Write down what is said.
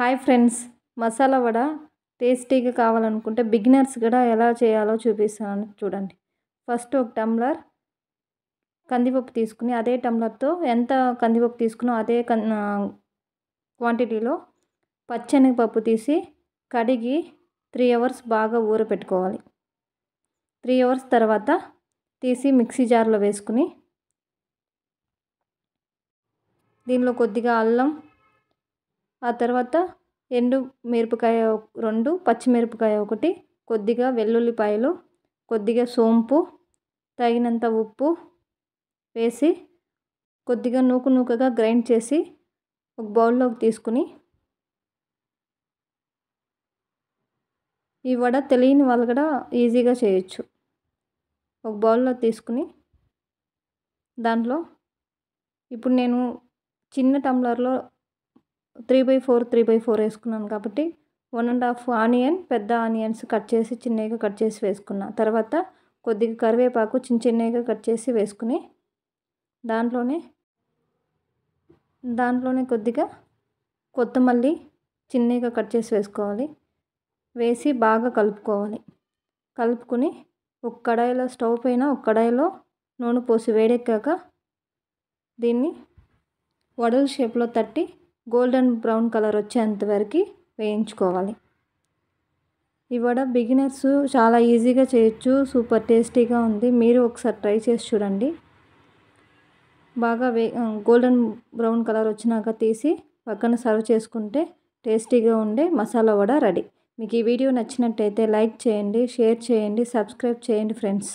hi friends masala vada టేస్టీగా కావాలనుకుంటే beginners కూడా ఎలా చేయాలో చూపిస్తాను చూడండి ఫస్ట్ ఒక టంబ్లర్ కందిపప్పు తీసుకుని అదే టంబ్లర్తో ఎంత కందిపప్పు తీసుకున్నా అదే క్వాంటిటీలో క్వాంటిటీలో పప్పు తీసి కడిగి త్రీ అవర్స్ బాగా ఊరపెట్టుకోవాలి త్రీ అవర్స్ తర్వాత తీసి మిక్సీ జార్లో వేసుకుని దీనిలో కొద్దిగా అల్లం ఆ తర్వాత ఎండు మిరపకాయ రెండు పచ్చిమిరపకాయ ఒకటి కొద్దిగా వెల్లుల్లిపాయలు కొద్దిగా సోంపు తగినంత ఉప్పు వేసి కొద్దిగా నూకు నూకగా గ్రైండ్ చేసి ఒక బౌల్లోకి తీసుకుని ఈ వడ తెలియని వాళ్ళు కూడా ఈజీగా చేయొచ్చు ఒక బౌల్లో తీసుకుని దాంట్లో ఇప్పుడు నేను చిన్న టంబ్లర్లో three by four three by four వేసుకున్నాను కాబట్టి వన్ అండ్ హాఫ్ ఆనియన్ పెద్ద ఆనియన్స్ కట్ చేసి చిన్నగా కట్ చేసి వేసుకున్నా తర్వాత కొద్దిగా కరివేపాకు చిన్న చిన్నగా కట్ చేసి వేసుకుని దాంట్లోనే దాంట్లోనే కొద్దిగా కొత్తమల్లి చిన్నగా కట్ చేసి వేసుకోవాలి వేసి బాగా కలుపుకోవాలి కలుపుకుని ఒక కడాయిలో స్టవ్ పైన ఒక కడాయిలో నూనె పోసి వేడెక్కాక దీన్ని వడల షేప్లో తట్టి గోల్డెన్ బ్రౌన్ కలర్ వచ్చేంత వరకు వేయించుకోవాలి ఈ వడ బిగినర్స్ చాలా ఈజీగా చేయొచ్చు సూపర్ టేస్టీగా ఉంది మీరు ఒకసారి ట్రై చేసి చూడండి బాగా వే గోల్డెన్ బ్రౌన్ కలర్ వచ్చినాక తీసి పక్కన సర్వ్ చేసుకుంటే టేస్టీగా ఉండే మసాలా వడ రెడీ మీకు ఈ వీడియో నచ్చినట్టయితే లైక్ చేయండి షేర్ చేయండి సబ్స్క్రైబ్ చేయండి ఫ్రెండ్స్